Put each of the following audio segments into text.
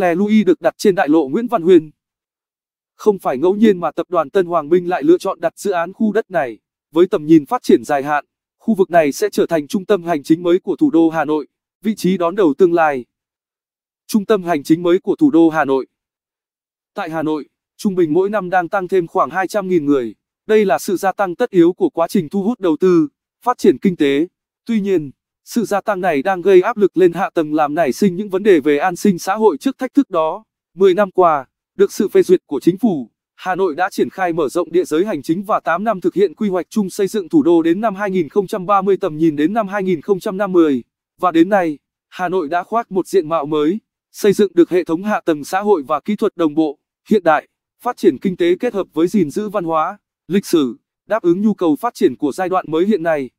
Le Louis được đặt trên đại lộ Nguyễn Văn Huyên. Không phải ngẫu nhiên mà tập đoàn Tân Hoàng Minh lại lựa chọn đặt dự án khu đất này, với tầm nhìn phát triển dài hạn, khu vực này sẽ trở thành trung tâm hành chính mới của thủ đô Hà Nội, vị trí đón đầu tương lai. Trung tâm hành chính mới của thủ đô Hà Nội Tại Hà Nội, trung bình mỗi năm đang tăng thêm khoảng 200.000 người. Đây là sự gia tăng tất yếu của quá trình thu hút đầu tư, phát triển kinh tế. Tuy nhiên, sự gia tăng này đang gây áp lực lên hạ tầng làm nảy sinh những vấn đề về an sinh xã hội trước thách thức đó. 10 năm qua, được sự phê duyệt của chính phủ, Hà Nội đã triển khai mở rộng địa giới hành chính và 8 năm thực hiện quy hoạch chung xây dựng thủ đô đến năm 2030 tầm nhìn đến năm 2050. Và đến nay, Hà Nội đã khoác một diện mạo mới, xây dựng được hệ thống hạ tầng xã hội và kỹ thuật đồng bộ, hiện đại, phát triển kinh tế kết hợp với gìn giữ văn hóa, lịch sử, đáp ứng nhu cầu phát triển của giai đoạn mới hiện nay.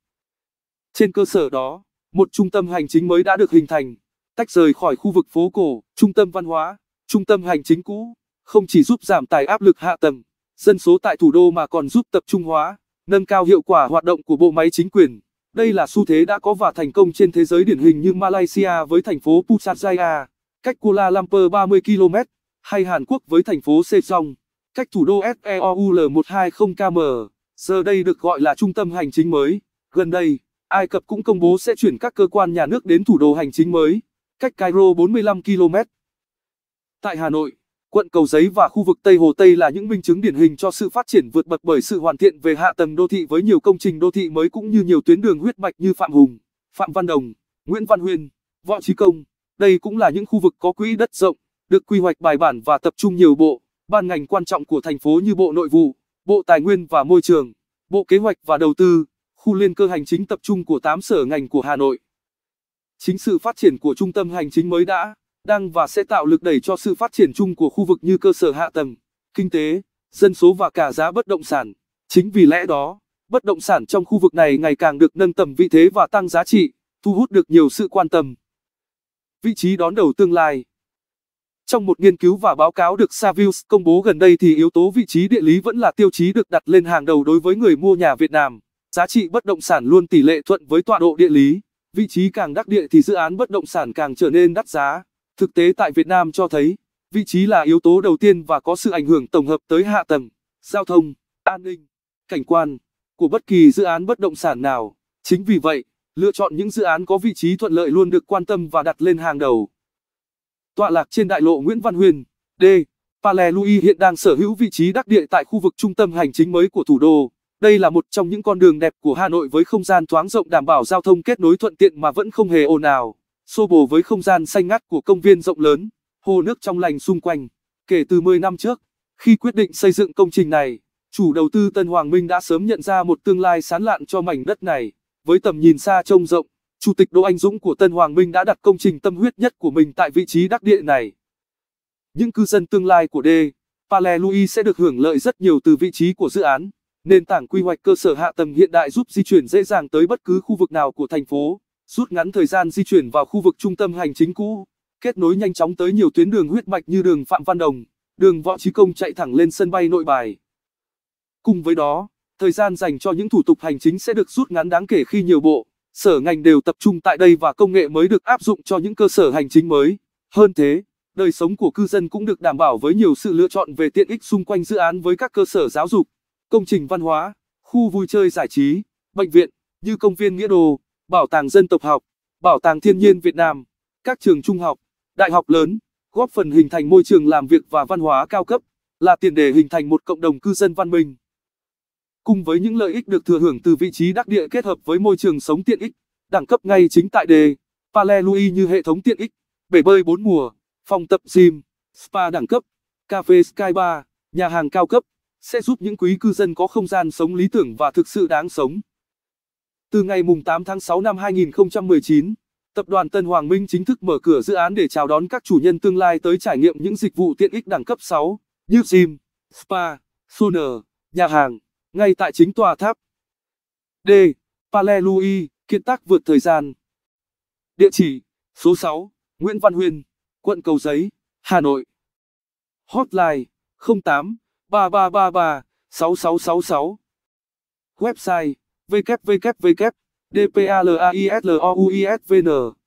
Trên cơ sở đó, một trung tâm hành chính mới đã được hình thành, tách rời khỏi khu vực phố cổ, trung tâm văn hóa, trung tâm hành chính cũ, không chỉ giúp giảm tải áp lực hạ tầng, dân số tại thủ đô mà còn giúp tập trung hóa, nâng cao hiệu quả hoạt động của bộ máy chính quyền. Đây là xu thế đã có và thành công trên thế giới điển hình như Malaysia với thành phố Putrajaya, cách Kuala Lumpur 30 km, hay Hàn Quốc với thành phố Sejong, cách thủ đô Seoul 120 km, giờ đây được gọi là trung tâm hành chính mới. Gần đây Ai Cập cũng công bố sẽ chuyển các cơ quan nhà nước đến thủ đô hành chính mới, cách Cairo 45 km. Tại Hà Nội, quận Cầu Giấy và khu vực Tây Hồ Tây là những minh chứng điển hình cho sự phát triển vượt bậc bởi sự hoàn thiện về hạ tầng đô thị với nhiều công trình đô thị mới cũng như nhiều tuyến đường huyết mạch như Phạm Hùng, Phạm Văn Đồng, Nguyễn Văn Huyên, Võ Trí Công. Đây cũng là những khu vực có quỹ đất rộng, được quy hoạch bài bản và tập trung nhiều bộ, ban ngành quan trọng của thành phố như Bộ Nội vụ, Bộ Tài nguyên và Môi trường, Bộ Kế hoạch và Đầu tư khu liên cơ hành chính tập trung của 8 sở ngành của Hà Nội. Chính sự phát triển của trung tâm hành chính mới đã, đang và sẽ tạo lực đẩy cho sự phát triển chung của khu vực như cơ sở hạ tầng, kinh tế, dân số và cả giá bất động sản. Chính vì lẽ đó, bất động sản trong khu vực này ngày càng được nâng tầm vị thế và tăng giá trị, thu hút được nhiều sự quan tâm. Vị trí đón đầu tương lai Trong một nghiên cứu và báo cáo được Savills công bố gần đây thì yếu tố vị trí địa lý vẫn là tiêu chí được đặt lên hàng đầu đối với người mua nhà Việt Nam giá trị bất động sản luôn tỷ lệ thuận với tọa độ địa lý, vị trí càng đắc địa thì dự án bất động sản càng trở nên đắt giá. Thực tế tại Việt Nam cho thấy, vị trí là yếu tố đầu tiên và có sự ảnh hưởng tổng hợp tới hạ tầng, giao thông, an ninh, cảnh quan của bất kỳ dự án bất động sản nào. Chính vì vậy, lựa chọn những dự án có vị trí thuận lợi luôn được quan tâm và đặt lên hàng đầu. Tọa lạc trên đại lộ Nguyễn Văn Huyền, D. Palais Louis hiện đang sở hữu vị trí đắc địa tại khu vực trung tâm hành chính mới của thủ đô. Đây là một trong những con đường đẹp của Hà Nội với không gian thoáng rộng đảm bảo giao thông kết nối thuận tiện mà vẫn không hề ồn ào, xô bồ với không gian xanh ngắt của công viên rộng lớn, hồ nước trong lành xung quanh. Kể từ 10 năm trước, khi quyết định xây dựng công trình này, chủ đầu tư Tân Hoàng Minh đã sớm nhận ra một tương lai sán lạn cho mảnh đất này. Với tầm nhìn xa trông rộng, Chủ tịch Đỗ Anh Dũng của Tân Hoàng Minh đã đặt công trình tâm huyết nhất của mình tại vị trí đắc địa này. Những cư dân tương lai của D. Palais Louis sẽ được hưởng lợi rất nhiều từ vị trí của dự án. Nền tảng quy hoạch cơ sở hạ tầng hiện đại giúp di chuyển dễ dàng tới bất cứ khu vực nào của thành phố, rút ngắn thời gian di chuyển vào khu vực trung tâm hành chính cũ, kết nối nhanh chóng tới nhiều tuyến đường huyết mạch như đường Phạm Văn Đồng, đường Võ Chí Công chạy thẳng lên sân bay Nội Bài. Cùng với đó, thời gian dành cho những thủ tục hành chính sẽ được rút ngắn đáng kể khi nhiều bộ, sở ngành đều tập trung tại đây và công nghệ mới được áp dụng cho những cơ sở hành chính mới. Hơn thế, đời sống của cư dân cũng được đảm bảo với nhiều sự lựa chọn về tiện ích xung quanh dự án với các cơ sở giáo dục công trình văn hóa, khu vui chơi giải trí, bệnh viện như công viên Nghĩa Đồ, bảo tàng dân tộc học, bảo tàng thiên nhiên Việt Nam, các trường trung học, đại học lớn, góp phần hình thành môi trường làm việc và văn hóa cao cấp, là tiền đề hình thành một cộng đồng cư dân văn minh. Cùng với những lợi ích được thừa hưởng từ vị trí đắc địa kết hợp với môi trường sống tiện ích, đẳng cấp ngay chính tại đề, Palais Louis như hệ thống tiện ích, bể bơi bốn mùa, phòng tập gym, spa đẳng cấp, cafe Sky Bar, nhà hàng cao cấp, sẽ giúp những quý cư dân có không gian sống lý tưởng và thực sự đáng sống. Từ ngày 8 tháng 6 năm 2019, Tập đoàn Tân Hoàng Minh chính thức mở cửa dự án để chào đón các chủ nhân tương lai tới trải nghiệm những dịch vụ tiện ích đẳng cấp 6 như gym, spa, sauna, nhà hàng, ngay tại chính tòa tháp. D. Palais Louis, kiệt tác vượt thời gian. Địa chỉ: số 6, Nguyễn Văn Huyên, quận Cầu Giấy, Hà Nội. Hotline: 08 3333 6666 Website www.dpalaislouisvn